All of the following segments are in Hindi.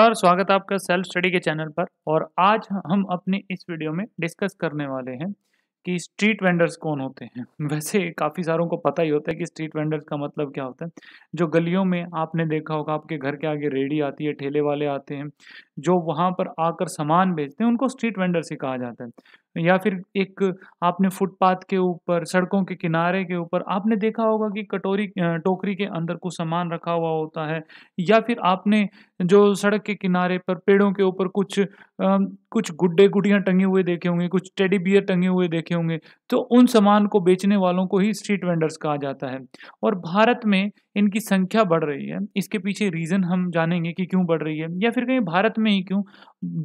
नमस्कार स्वागत है आपका सेल्फ स्टडी के चैनल पर और आज हम अपने इस वीडियो में डिस्कस करने वाले हैं कि स्ट्रीट वेंडर्स कौन होते हैं वैसे काफ़ी सारों को पता ही होता है कि स्ट्रीट वेंडर्स का मतलब क्या होता है जो गलियों में आपने देखा होगा आपके घर के आगे रेडी आती है ठेले वाले आते हैं जो वहाँ पर आकर सामान बेचते हैं उनको स्ट्रीट वेंडर्स ही कहा जाता है या फिर एक आपने फुटपाथ के ऊपर सड़कों के किनारे के ऊपर आपने देखा होगा कि कटोरी टोकरी के अंदर कुछ सामान रखा हुआ होता है या फिर आपने जो सड़क के किनारे पर पेड़ों के ऊपर कुछ आ, कुछ गुड्डे गुडियाँ टंगे हुए देखे होंगे कुछ टेडी बियर टंगे हुए देखे होंगे तो उन सामान को बेचने वालों को ही स्ट्रीट वेंडर्स कहा जाता है और भारत में इनकी संख्या बढ़ रही है इसके पीछे रीज़न हम जानेंगे कि क्यों बढ़ रही है या फिर कहीं भारत में ही क्यों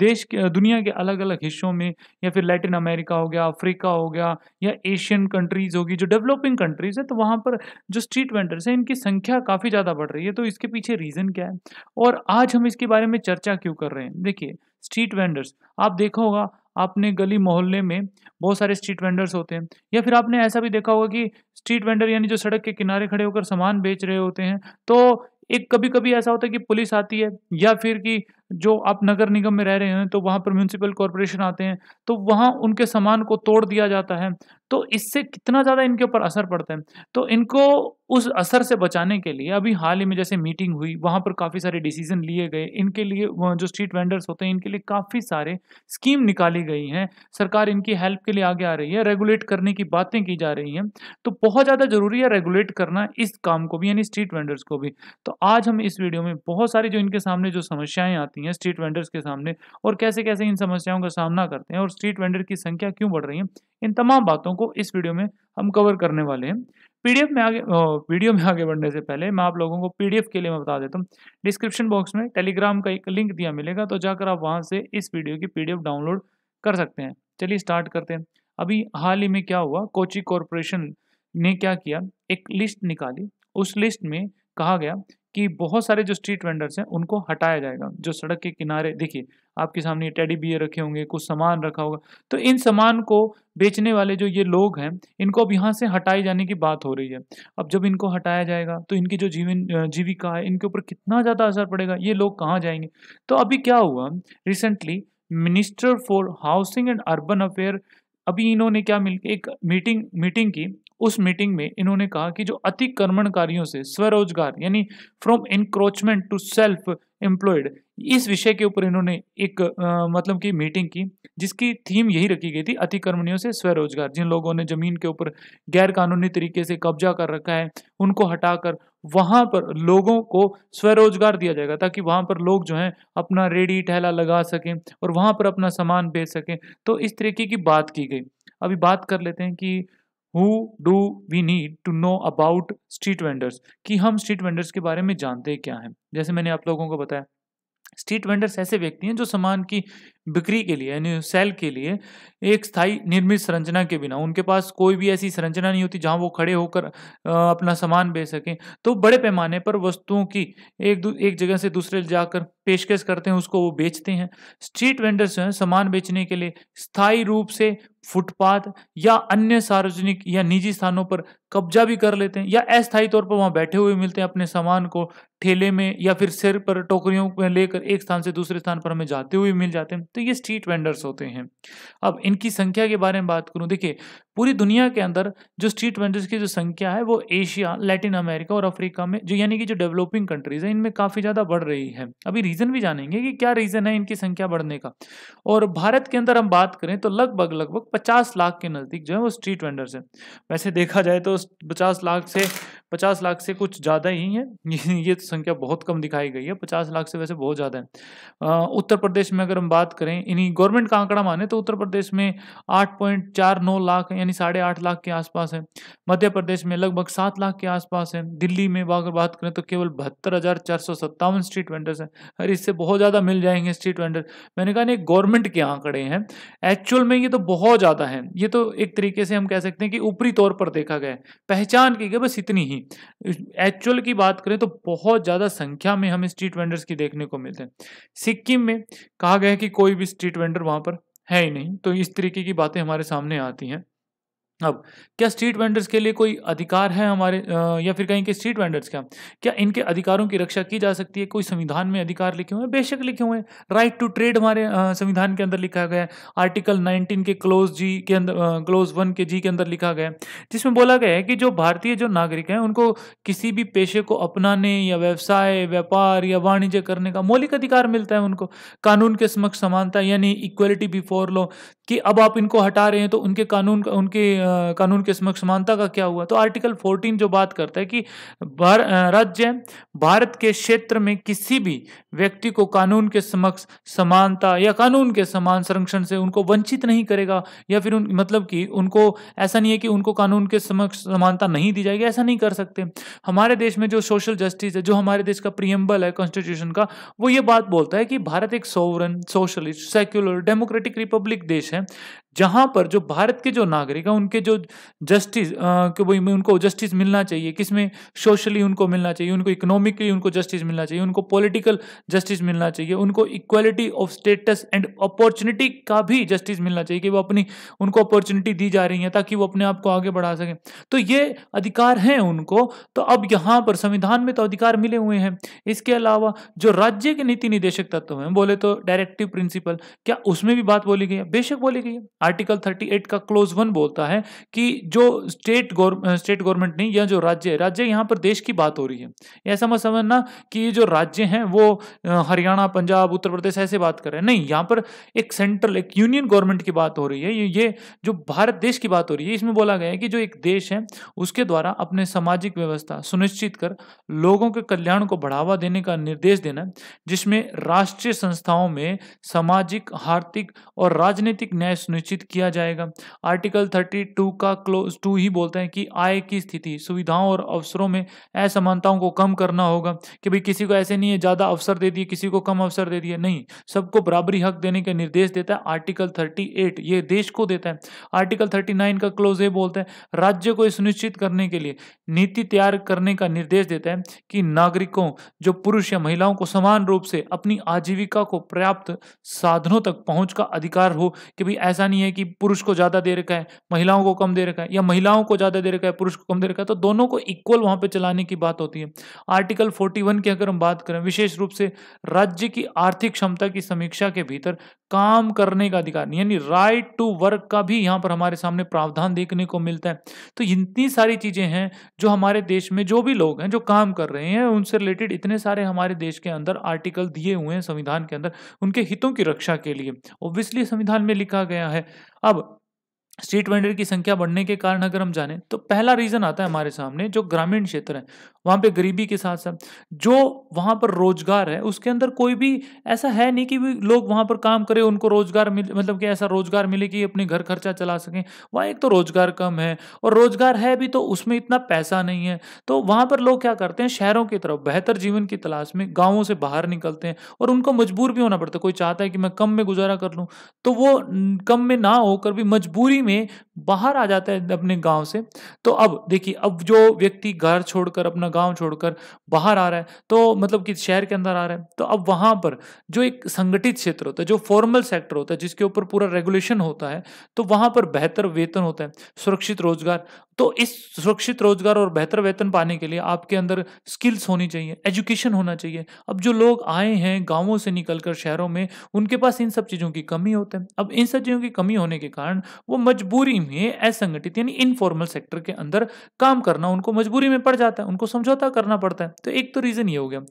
देश के दुनिया के अलग अलग हिस्सों में या फिर लैटिन अमेरिका हो गया अफ्रीका हो गया या एशियन कंट्रीज़ होगी जो डेवलपिंग कंट्रीज़ है तो वहाँ पर जो स्ट्रीट वेंडर्स हैं इनकी संख्या काफ़ी ज़्यादा बढ़ रही है तो इसके पीछे रीज़न क्या है और आज आज हम इसके बारे में चर्चा क्यों कर रहे हैं देखिए स्ट्रीट वेंडर्स आप देखा होगा आपने गली मोहल्ले में बहुत सारे स्ट्रीट वेंडर्स होते हैं या फिर आपने ऐसा भी देखा होगा कि स्ट्रीट वेंडर यानी जो सड़क के किनारे खड़े होकर सामान बेच रहे होते हैं तो एक कभी कभी ऐसा होता है कि पुलिस आती है या फिर कि जो आप नगर निगम में रह रहे हैं तो वहाँ पर म्यूनसिपल कॉरपोरेशन आते हैं तो वहाँ उनके सामान को तोड़ दिया जाता है तो इससे कितना ज़्यादा इनके ऊपर असर पड़ता है तो इनको उस असर से बचाने के लिए अभी हाल ही में जैसे मीटिंग हुई वहाँ पर काफ़ी सारे डिसीजन लिए गए इनके लिए जो स्ट्रीट वेंडर्स होते हैं इनके लिए काफ़ी सारे स्कीम निकाली गई हैं सरकार इनकी हेल्प के लिए आगे आ रही है रेगुलेट करने की बातें की जा रही हैं तो बहुत ज़्यादा ज़रूरी है रेगुलेट करना इस काम को भी यानी स्ट्रीट वेंडर्स को भी तो आज हम इस वीडियो में बहुत सारी जो इनके सामने जो समस्याएँ आती हैं स्ट्रीट वेंडर्स के सामने और कैसे कैसे इन समस्याओं का सामना करते हैं और स्ट्रीट वेंडर की संख्या क्यों बढ़ रही है इन तमाम बातों भावनाओं को इस वीडियो में हम कवर करने वाले हैं पीडीएफ में आगे वीडियो में आगे बढ़ने से पहले मैं आप लोगों को पीडीएफ के लिए मैं बता देता हूँ डिस्क्रिप्शन बॉक्स में टेलीग्राम का एक लिंक दिया मिलेगा तो जाकर आप वहाँ से इस वीडियो की पीडीएफ डाउनलोड कर सकते हैं चलिए स्टार्ट करते हैं अभी हाल ही में क्या हुआ कोची कॉरपोरेशन ने क्या किया एक लिस्ट निकाली उस लिस्ट में कहा गया कि बहुत सारे जो स्ट्रीट वेंडर्स हैं उनको हटाया जाएगा जो सड़क के किनारे देखिए आपके सामने टेडी बियर रखे होंगे कुछ सामान रखा होगा तो इन सामान को बेचने वाले जो ये लोग हैं इनको अब यहाँ से हटाए जाने की बात हो रही है अब जब इनको हटाया जाएगा तो इनकी जो जीवन जीविका है इनके ऊपर कितना ज़्यादा असर पड़ेगा ये लोग कहाँ जाएंगे तो अभी क्या हुआ recently minister for housing and urban affair अभी इन्होंने क्या मिल एक मीटिंग मीटिंग की उस मीटिंग में इन्होंने कहा कि जो अतिक्रमणकारियों से स्वरोजगार यानी from encroachment to self employed इस विषय के ऊपर इन्होंने एक आ, मतलब की मीटिंग की जिसकी थीम यही रखी गई थी अतिक्रमणियों से स्वरोजगार जिन लोगों ने जमीन के ऊपर गैर कानूनी तरीके से कब्जा कर रखा है उनको हटाकर वहाँ पर लोगों को स्वरोजगार दिया जाएगा ताकि वहाँ पर लोग जो हैं अपना रेडी ठहला लगा सकें और वहाँ पर अपना सामान बेच सकें तो इस तरीके की बात की गई अभी बात कर लेते हैं कि who do we need to know about street vendors कि हम स्ट्रीट वेंडर्स के बारे में जानते क्या हैं जैसे मैंने आप लोगों को बताया स्ट्रीट वेंडर्स ऐसे व्यक्ति हैं जो सामान की बिक्री के लिए यानी सेल के लिए एक स्थाई निर्मित संरचना के बिना उनके पास कोई भी ऐसी संरचना नहीं होती जहां वो खड़े होकर अपना सामान बेच सकें तो बड़े पैमाने पर वस्तुओं की एक एक जगह से दूसरे जाकर पेशकश करते हैं उसको वो बेचते हैं स्ट्रीट वेंडर्स जो हैं सामान बेचने के लिए स्थायी रूप से फुटपाथ या अन्य सार्वजनिक या निजी स्थानों पर कब्जा भी कर लेते हैं या अस्थायी तौर पर वहां बैठे हुए मिलते हैं अपने सामान को ठेले में या फिर सिर पर टोकरियों में लेकर एक स्थान से दूसरे स्थान पर हमें जाते हुए मिल जाते हैं तो ये स्ट्रीट वेंडर्स होते हैं अब इनकी संख्या के बारे में बात करूँ देखिए पूरी दुनिया के अंदर जो स्ट्रीट वेंडर्स की जो संख्या है वो एशिया लैटिन अमेरिका और अफ्रीका में जो यानी कि जो डेवलपिंग कंट्रीज है इनमें काफ़ी ज़्यादा बढ़ रही है अभी रीज़न भी जानेंगे कि क्या रीज़न है इनकी संख्या बढ़ने का और भारत के अंदर हम बात करें तो लगभग लगभग पचास लाख के नज़दीक जो है वो स्ट्रीट वेंडर्स हैं वैसे देखा जाए तो पचास लाख से पचास लाख से कुछ ज़्यादा ही है ये तो संख्या बहुत कम दिखाई गई है पचास लाख से वैसे बहुत ज़्यादा है उत्तर प्रदेश में अगर हम बात करें इन्हीं गवर्नमेंट का आंकड़ा माने तो उत्तर प्रदेश में आठ पॉइंट चार नौ लाख यानी साढ़े आठ लाख के आसपास है मध्य प्रदेश में लगभग सात लाख के आसपास है दिल्ली में अगर बात करें तो केवल बहत्तर हज़ार चार सौ सत्तावन स्ट्रीट वेंडर्स हैं अरे इससे बहुत ज़्यादा मिल जाएंगे स्ट्रीट वेंडर मैंने कहा नहीं गवर्नमेंट के आंकड़े हैं एक्चुअल में ये तो बहुत ज़्यादा है ये तो एक तरीके से हम कह सकते हैं कि ऊपरी तौर पर देखा गया पहचान की गई बस इतनी ही एक्चुअल की बात करें तो बहुत ज़्यादा संख्या में हमें स्ट्रीट वेंडर्स की देखने को मिलते हैं सिक्किम में कहा गया है कि कोई भी स्ट्रीट वेंडर वहां पर है ही नहीं तो इस तरीके की बातें हमारे सामने आती हैं अब क्या स्ट्रीट वेंडर्स के लिए कोई अधिकार है हमारे आ, या फिर कहीं के स्ट्रीट वेंडर्स क्या क्या इनके अधिकारों की रक्षा की जा सकती है कोई संविधान में अधिकार लिखे हुए हैं बेशक लिखे हुए हैं राइट टू ट्रेड हमारे संविधान के अंदर लिखा गया है आर्टिकल 19 के क्लोज जी के अंदर क्लोज वन के जी के अंदर लिखा गया है जिसमें बोला गया है कि जो भारतीय जो नागरिक हैं उनको किसी भी पेशे को अपनाने या व्यवसाय व्यापार या वाणिज्य करने का मौलिक अधिकार मिलता है उनको कानून के समक्ष समानता यानी इक्वलिटी बिफोर लॉ कि अब आप इनको हटा रहे हैं तो उनके कानून उनके कानून के समक्ष समानता का क्या हुआ तो आर्टिकल 14 जो बात करता है कि राज्य भारत के क्षेत्र में किसी भी व्यक्ति को कानून के समक्ष समानता या कानून के समान संरक्षण से उनको वंचित नहीं करेगा या फिर उन मतलब कि उनको ऐसा नहीं है कि उनको कानून के समक्ष समानता नहीं दी जाएगी ऐसा नहीं कर सकते हमारे देश में जो सोशल जस्टिस है जो हमारे देश का प्रियम्बल है कॉन्स्टिट्यूशन का वो ये बात बोलता है कि भारत एक sovereign socialist secular democratic republic देश है जहाँ पर जो भारत के जो नागरिक हैं उनके जो जस्टिस उनको जस्टिस मिलना चाहिए किसमें सोशली उनको मिलना चाहिए उनको इकोनॉमिकली उनको जस्टिस मिलना चाहिए उनको पॉलिटिकल जस्टिस मिलना चाहिए उनको equality of status and opportunity का भी जस्टिस मिलना चाहिए कि वो अपनी उनको अपॉर्चुनिटी दी जा रही है ताकि वो अपने आप को आगे बढ़ा सकें तो ये अधिकार हैं उनको तो अब यहाँ पर संविधान में तो अधिकार मिले हुए हैं इसके अलावा जो राज्य के नीति निदेशक तत्व हैं बोले तो डायरेक्टिव प्रिंसिपल क्या उसमें भी बात बोली गई है बेशक बोली गई है आर्टिकल थर्टी एट का क्लोज वन बोलता है कि जो स्टेट स्टेट गवर्नमेंट नहीं या जो राज्य है राज्य यहाँ पर देश की बात हो रही है ऐसा मत समझना कि ये जो राज्य हैं वो हरियाणा पंजाब उत्तर प्रदेश ऐसे बात कर रहे हैं नहीं यहाँ पर एक सेंट्रल एक यूनियन गवर्नमेंट की बात हो रही है ये जो भारत देश की बात हो रही है इसमें बोला गया है कि जो एक देश है उसके द्वारा अपने सामाजिक व्यवस्था सुनिश्चित कर लोगों के कल्याण को बढ़ावा देने का निर्देश देना जिसमें राष्ट्रीय संस्थाओं में सामाजिक आर्थिक और राजनीतिक न्याय सुनिश्चित किया जाएगा आर्टिकल थर्टी टू का क्लोज टू ही बोलते हैं कि आय की स्थिति सुविधाओं और अवसरों में असमानताओं को कम करना होगा कि भाई किसी को ऐसे नहीं है ज़्यादा अवसर दे दिए किसी को कम अवसर दे दिए नहीं सबको बराबरी हक देने के निर्देश देता है आर्टिकल 38 ये देश को देता है आर्टिकल 39 का क्लोज ये बोलता है राज्य को सुनिश्चित करने के लिए नीति तैयार करने का निर्देश देता है कि नागरिकों जो पुरुष या महिलाओं को समान रूप से अपनी आजीविका को पर्याप्त साधनों तक पहुंच का अधिकार हो कि भाई ऐसा नहीं है कि पुरुष को ज्यादा दे रखा है महिलाओं को कम दे रखा है या महिलाओं को ज्यादा दे रखा है पुरुष को कम दे रखा है तो दोनों को इक्वल वहां पर चलाने की बात होती है आर्टिकल फोर्टी की अगर हम बात करें विशेष रूप से से राज्य की आर्थिक क्षमता की समीक्षा के भीतर काम करने का अधिकार यानी राइट टू वर्क का भी यहाँ पर हमारे सामने प्रावधान देखने को मिलता है तो इतनी सारी चीज़ें हैं जो हमारे देश में जो भी लोग हैं जो काम कर रहे हैं उनसे रिलेटेड इतने सारे हमारे देश के अंदर आर्टिकल दिए हुए हैं संविधान के अंदर उनके हितों की रक्षा के लिए ओब्वियसली संविधान में लिखा गया है अब स्ट्रीट वेंडर की संख्या बढ़ने के कारण अगर हम जाने तो पहला रीज़न आता है हमारे सामने जो ग्रामीण क्षेत्र है वहाँ पे गरीबी के साथ साथ जो वहाँ पर रोजगार है उसके अंदर कोई भी ऐसा है नहीं कि लोग वहाँ पर काम करें उनको रोजगार मिले मतलब कि ऐसा रोजगार मिले कि अपने घर खर्चा चला सकें वहाँ एक तो रोजगार कम है और रोजगार है भी तो उसमें इतना पैसा नहीं है तो वहाँ पर लोग क्या करते हैं शहरों की तरफ बेहतर जीवन की तलाश में गाँवों से बाहर निकलते हैं और उनको मजबूर भी होना पड़ता है कोई चाहता है कि मैं कम में गुजारा कर लूँ तो वो कम में ना होकर भी मजबूरी में बाहर आ जाता है अपने गाँव से तो अब देखिए अब जो व्यक्ति घर छोड़कर अपना गांव छोड़कर बाहर आ रहा है तो मतलब कि शहर के अंदर आ रहा है तो अब वहां पर जो एक संगठित क्षेत्र होता है जो फॉर्मल सेक्टर होता है जिसके ऊपर पूरा रेगुलेशन होता है तो वहां पर बेहतर वेतन होता है सुरक्षित रोजगार तो इस सुरक्षित रोजगार और बेहतर वेतन पाने के लिए आपके अंदर स्किल्स होनी चाहिए एजुकेशन होना चाहिए अब जो लोग आए हैं गांवों से निकलकर शहरों में उनके पास इन सब चीज़ों की कमी होते हैं अब इन सब चीज़ों की कमी होने के कारण वो मजबूरी में असंगठित यानी इनफॉर्मल सेक्टर के अंदर काम करना उनको मजबूरी में पड़ जाता है उनको समझ समझौता करना पड़ता है तो एक तो रीज़न ये हो गया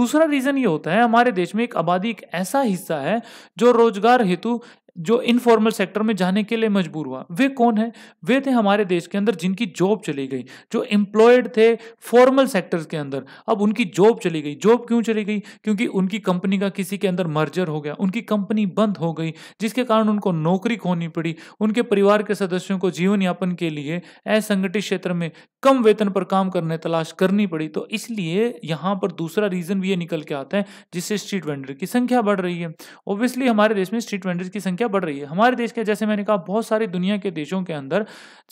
दूसरा रीज़न ये होता है हमारे देश में एक आबादी एक ऐसा हिस्सा है जो रोजगार हेतु जो इनफॉर्मल सेक्टर में जाने के लिए मजबूर हुआ वे कौन है वे थे हमारे देश के अंदर जिनकी जॉब चली गई जो एम्प्लॉयड थे फॉर्मल सेक्टर्स के अंदर अब उनकी जॉब चली गई जॉब क्यों चली गई क्योंकि उनकी कंपनी का किसी के अंदर मर्जर हो गया उनकी कंपनी बंद हो गई जिसके कारण उनको नौकरी खोनी पड़ी उनके परिवार के सदस्यों को जीवन यापन के लिए असंगठित क्षेत्र में कम वेतन पर काम करने तलाश करनी पड़ी तो इसलिए यहाँ पर दूसरा रीजन भी ये निकल के आता है जिससे स्ट्रीट वेंडर की संख्या बढ़ रही है ऑब्वियसली हमारे देश में स्ट्रीट वेंडर की संख्या संख्या बढ़ रही है हमारे देश के जैसे मैंने कहा बहुत सारे दुनिया के देशों के अंदर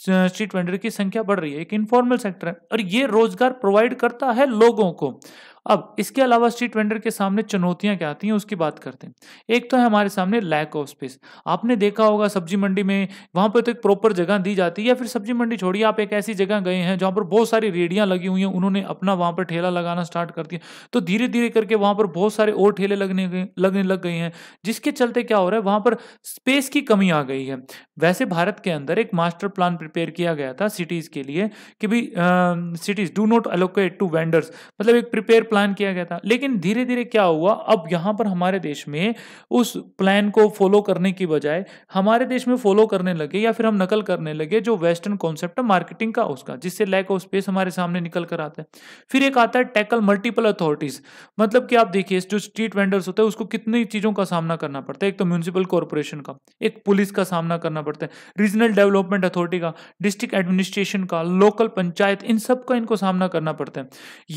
स्ट्रीट वेंडर की संख्या बढ़ रही है एक इनफॉर्मल सेक्टर है और ये रोजगार प्रोवाइड करता है लोगों को अब इसके अलावा स्ट्रीट वेंडर के सामने चुनौतियां क्या आती हैं उसकी बात करते हैं एक तो है हमारे सामने लैक ऑफ स्पेस आपने देखा होगा सब्जी मंडी में वहां पर तो एक प्रॉपर जगह दी जाती है या फिर सब्जी मंडी छोड़िए आप एक ऐसी जगह गए हैं जहां पर बहुत सारी रेडियां लगी हुई हैं उन्होंने अपना वहां पर ठेला लगाना स्टार्ट कर दिया तो धीरे धीरे करके वहां पर बहुत सारे और ठेले लगने लगने लग गए हैं जिसके चलते क्या हो रहा है वहां पर स्पेस की कमी आ गई है वैसे भारत के अंदर एक मास्टर प्लान प्रिपेयर किया गया था सिटीज के लिए कि भाई cities do not allocate to vendors मतलब एक प्रिपेयर प्लान प्लान किया गया था लेकिन धीरे धीरे क्या हुआ अब यहाँ पर हमारे देश में उस प्लान को फॉलो करने की बजाय हमारे देश में फॉलो करने लगे या फिर हम नकल करने लगे जो वेस्टर्न कॉन्सेप्ट है मार्केटिंग का उसका जिससे लैक ऑफ स्पेस हमारे सामने निकल कर आता है फिर एक आता है टैकल मल्टीपल अथॉरिटीज मतलब कि आप देखिए जो स्ट्रीट वेंडर्स होते हैं उसको कितनी चीज़ों का सामना करना पड़ता है एक तो म्यूनसिपल कॉरपोरेशन का एक पुलिस का सामना करना पड़ता है रीजनल डेवलपमेंट अथॉरिटी का डिस्ट्रिक्ट एडमिनिस्ट्रेशन का लोकल पंचायत इन सब का इनको सामना करना पड़ता है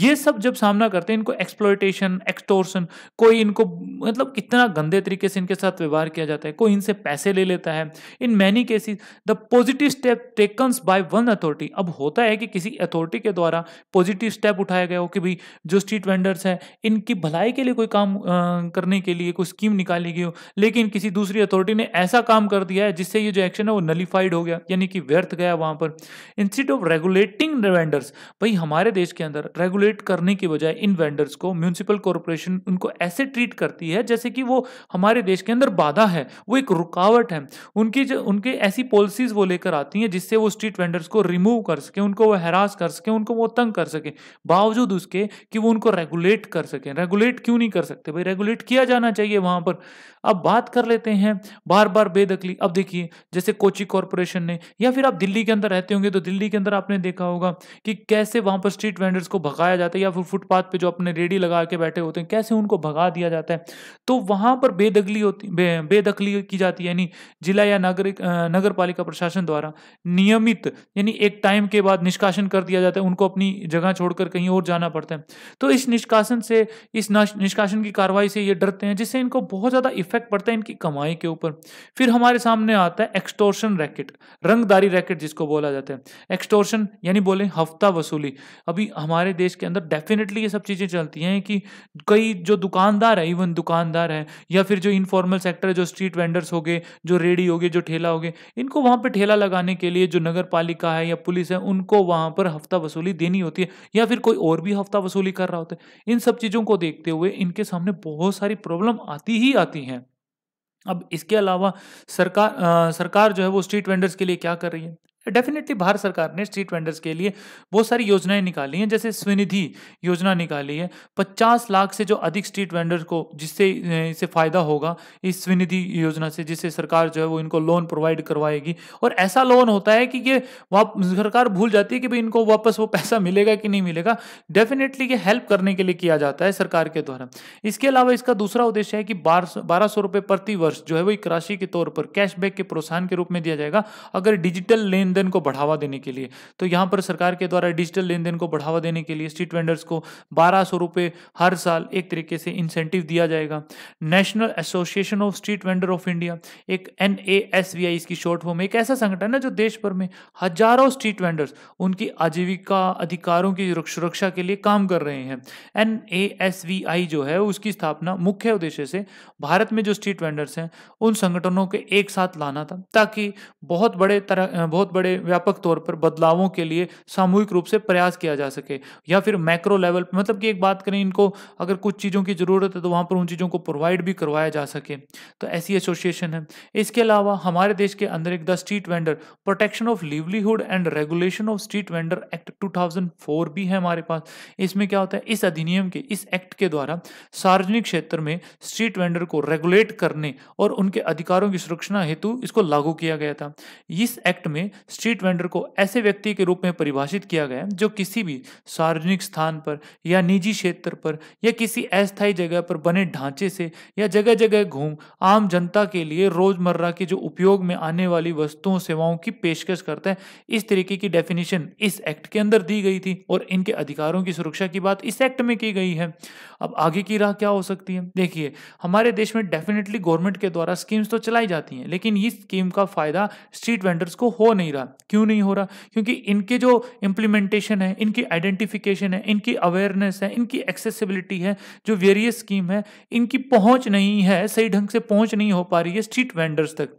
ये सब जब सामना करते करते हैं इनको एक्सप्लोइटेशन एक्सटोर्सन कोई इनको मतलब कितना गंदे तरीके से इनके साथ व्यवहार किया जाता है कोई इनसे पैसे ले लेता है in many cases the positive step takens by one authority अब होता है कि किसी अथॉरिटी के द्वारा पॉजिटिव स्टेप उठाया गया हो कि भाई जो स्ट्रीट वेंडर्स हैं इनकी भलाई के लिए कोई काम आ, करने के लिए कोई स्कीम निकाली गई हो लेकिन किसी दूसरी अथॉरिटी ने ऐसा काम कर दिया है जिससे ये जो एक्शन है वो नलीफाइड हो गया यानी कि व्यर्थ गया वहां पर इंस्टीट्यूट ऑफ रेगुलेटिंग वेंडर्स भाई हमारे देश के अंदर रेगुलेट करने की बजाय इन वेंडर्स को म्यूनसिपल कॉरपोरेशन उनको ऐसे ट्रीट करती है जैसे कि वो हमारे देश के अंदर बाधा है वो एक रुकावट है उनकी जो उनके ऐसी पॉलिसीज वो लेकर आती हैं जिससे वो स्ट्रीट वेंडर्स को रिमूव कर सके उनको वो हरास कर सकें उनको वो तंग कर सकें बावजूद उसके कि वो उनको रेगुलेट कर सकें रेगुलेट क्यों नहीं कर सकते भाई रेगुलेट किया जाना चाहिए वहाँ पर अब बात कर लेते हैं बार बार बेदखली अब देखिए जैसे कोची कॉरपोरेशन ने या फिर आप दिल्ली के अंदर रहते होंगे तो दिल्ली के अंदर आपने देखा होगा कि कैसे वहां पर स्ट्रीट वेंडर्स को भगाया जाता है या फिर फुटपाथ पे जो अपने रेडी लगा के बैठे होते हैं कैसे उनको भगा दिया जाता है तो वहां पर बेदखली होती बे, बेदखली की जाती है यानी जिला या नागरिक नगर पालिका प्रशासन द्वारा नियमित यानी एक टाइम के बाद निष्कासन कर दिया जाता है उनको अपनी जगह छोड़कर कहीं और जाना पड़ता है तो इस निष्कासन से इस निष्कासन की कार्रवाई से ये डरते हैं जिससे इनको बहुत ज़्यादा इफेक्ट पड़ता है इनकी कमाई के ऊपर फिर हमारे सामने आता है एक्सटोर्शन रैकेट रंगदारी रैकेट जिसको बोला जाता है एक्सटोर्शन यानी बोले हफ्ता वसूली अभी हमारे देश के अंदर डेफिनेटली ये सब चीज़ें चलती हैं कि कई जो दुकानदार है इवन दुकानदार है या फिर जो इनफॉर्मल सेक्टर है जो स्ट्रीट वेंडर्स हो गए जो रेडी हो गए जो ठेला हो गए इनको वहाँ पर ठेला लगाने के लिए जो नगर पालिका है या पुलिस है उनको वहाँ पर हफ्ता वसूली देनी होती है या फिर कोई और भी हफ्ता वसूली कर रहा होता है इन सब चीज़ों को देखते हुए इनके सामने बहुत सारी प्रॉब्लम आती ही आती हैं अब इसके अलावा सरकार आ, सरकार जो है वो स्ट्रीट वेंडर्स के लिए क्या कर रही है डेफिनेटली भारत सरकार ने स्ट्रीट वेंडर्स के लिए बहुत सारी योजनाएं निकाली हैं जैसे स्वनिधि योजना निकाली है 50 लाख से जो अधिक स्ट्रीट वेंडर्स को जिससे इसे फ़ायदा होगा इस स्वनिधि योजना से जिससे सरकार जो है वो इनको लोन प्रोवाइड करवाएगी और ऐसा लोन होता है कि ये सरकार भूल जाती है कि भाई इनको वापस वो पैसा मिलेगा कि नहीं मिलेगा डेफिनेटली ये हेल्प करने के लिए किया जाता है सरकार के द्वारा इसके अलावा इसका दूसरा उद्देश्य है कि बारह सौ प्रति वर्ष जो है वो एक राशि के तौर पर कैशबैक के प्रोत्साहन के रूप में दिया जाएगा अगर डिजिटल लेन लेन देन को बढ़ावा देने के लिए तो यहाँ पर सरकार के द्वारा डिजिटल लेन देन को बढ़ावा देने के लिए स्ट्रीट वेंडर्स को बारह सौ रुपये हर साल एक तरीके से इंसेंटिव दिया जाएगा national association of street vendor of India एक N A S V I इसकी शॉर्ट फॉर्म एक ऐसा संगठन है ना जो देश भर में हजारों स्ट्रीट वेंडर्स उनकी आजीविका अधिकारों की सुरक्षा के लिए काम कर रहे हैं N A S V I जो है उसकी स्थापना मुख्य उद्देश्य से भारत में जो स्ट्रीट वेंडर्स हैं उन संगठनों के एक साथ लाना था ताकि बहुत बड़े तरह बहुत बड़े बड़े व्यापक तौर पर बदलावों के लिए सामूहिक रूप से प्रयास किया जा सके या फिर मैक्रो लेवल पर मतलब कि एक बात करें इनको अगर कुछ चीज़ों की ज़रूरत है तो वहाँ पर उन चीज़ों को प्रोवाइड भी करवाया जा सके तो ऐसी एसोसिएशन है इसके अलावा हमारे देश के अंदर एक the street vendor protection of livelihood and regulation of street vendor act टू भी है हमारे पास इसमें क्या होता है इस अधिनियम के इस एक्ट के द्वारा सार्वजनिक क्षेत्र में स्ट्रीट वेंडर को रेगुलेट करने और उनके अधिकारों की सुरक्षा हेतु इसको लागू किया गया था इस एक्ट में स्ट्रीट वेंडर को ऐसे व्यक्ति के रूप में परिभाषित किया गया जो किसी भी सार्वजनिक स्थान पर या निजी क्षेत्र पर या किसी अस्थायी जगह पर बने ढांचे से या जगह जगह घूम आम जनता के लिए रोजमर्रा के जो उपयोग में आने वाली वस्तुओं सेवाओं की पेशकश करता है इस तरीके की डेफिनेशन इस एक्ट के अंदर दी गई थी और इनके अधिकारों की सुरक्षा की बात इस एक्ट में की गई है अब आगे की राह क्या हो सकती है देखिए हमारे देश में डेफिनेटली गवर्नमेंट के द्वारा स्कीम्स तो चलाई जाती हैं लेकिन इस स्कीम का फायदा स्ट्रीट वेंडर्स को हो नहीं रहा रहा क्यों नहीं हो रहा क्योंकि इनके जो इम्प्लीमेंटेशन है इनकी आइडेंटिफिकेशन है इनकी अवेयरनेस है इनकी एक्सेसिबिलिटी है जो वेरियस स्कीम है इनकी पहुंच नहीं है सही ढंग से पहुंच नहीं हो पा रही है स्ट्रीट वेंडर्स तक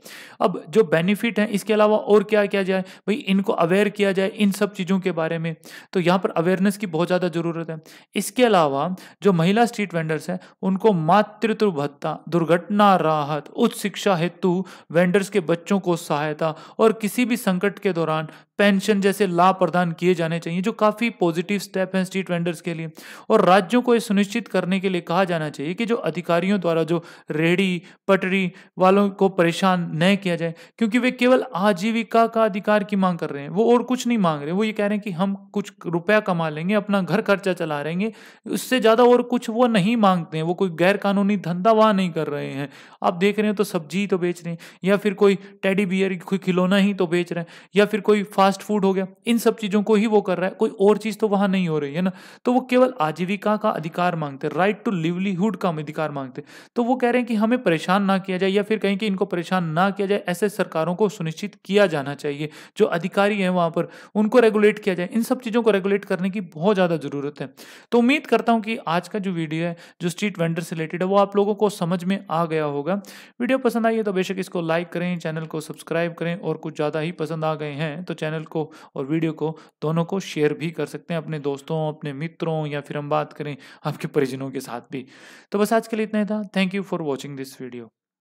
अब जो बेनिफिट है इसके अलावा और क्या किया जाए भाई इनको अवेयर किया जाए इन सब चीज़ों के बारे में तो यहाँ पर अवेयरनेस की बहुत ज़्यादा ज़रूरत है इसके अलावा जो महिला स्ट्रीट वेंडर्स हैं उनको मातृत्व भत्ता दुर्घटना राहत उच्च शिक्षा हेतु वेंडर्स के बच्चों को सहायता और किसी भी संकट के दौरान पेंशन जैसे लाभ प्रदान किए जाने चाहिए जो काफ़ी पॉजिटिव स्टेप हैं स्ट्रीट वेंडर्स के लिए और राज्यों को यह सुनिश्चित करने के लिए कहा जाना चाहिए कि जो अधिकारियों द्वारा जो रेडी पटरी वालों को परेशान न किया जाए क्योंकि वे केवल आजीविका का अधिकार की मांग कर रहे हैं वो और कुछ नहीं मांग रहे वो ये कह रहे हैं कि हम कुछ रुपया कमा लेंगे अपना घर खर्चा चला रहेंगे उससे ज़्यादा और कुछ वो नहीं मांगते हैं वो कोई गैर कानूनी धंधा वाह नहीं कर रहे हैं आप देख रहे हो तो सब्जी तो बेच रहे हैं या फिर कोई टेडी बियर कोई खिलौना ही तो बेच रहे हैं या फिर कोई फास्ट फास्ट फूड हो गया इन सब चीजों को ही वो कर रहा है कोई और चीज तो वहां नहीं हो रही है ना तो वो केवल आजीविका का अधिकार मांगते हैं राइट टू लिवलीहुड का अधिकार मांगते तो वो कह रहे हैं कि हमें परेशान ना किया जाए या फिर कहें कि इनको परेशान ना किया जाए ऐसे सरकारों को सुनिश्चित किया जाना चाहिए जो अधिकारी हैं वहां पर उनको रेगुलेट किया जाए इन सब चीजों को रेगुलेट करने की बहुत ज्यादा जरूरत है तो उम्मीद करता हूं कि आज का जो वीडियो है जो स्ट्रीट वेंडर से रिलेटेड है वो आप लोगों को समझ में आ गया होगा वीडियो पसंद आई है तो बेशक इसको लाइक करें चैनल को सब्सक्राइब करें और कुछ ज्यादा ही पसंद आ गए हैं तो चैनल चैनल को और वीडियो को दोनों को शेयर भी कर सकते हैं अपने दोस्तों अपने मित्रों या फिर हम बात करें आपके परिजनों के साथ भी तो बस आज के लिए इतना ही था thank you for watching this video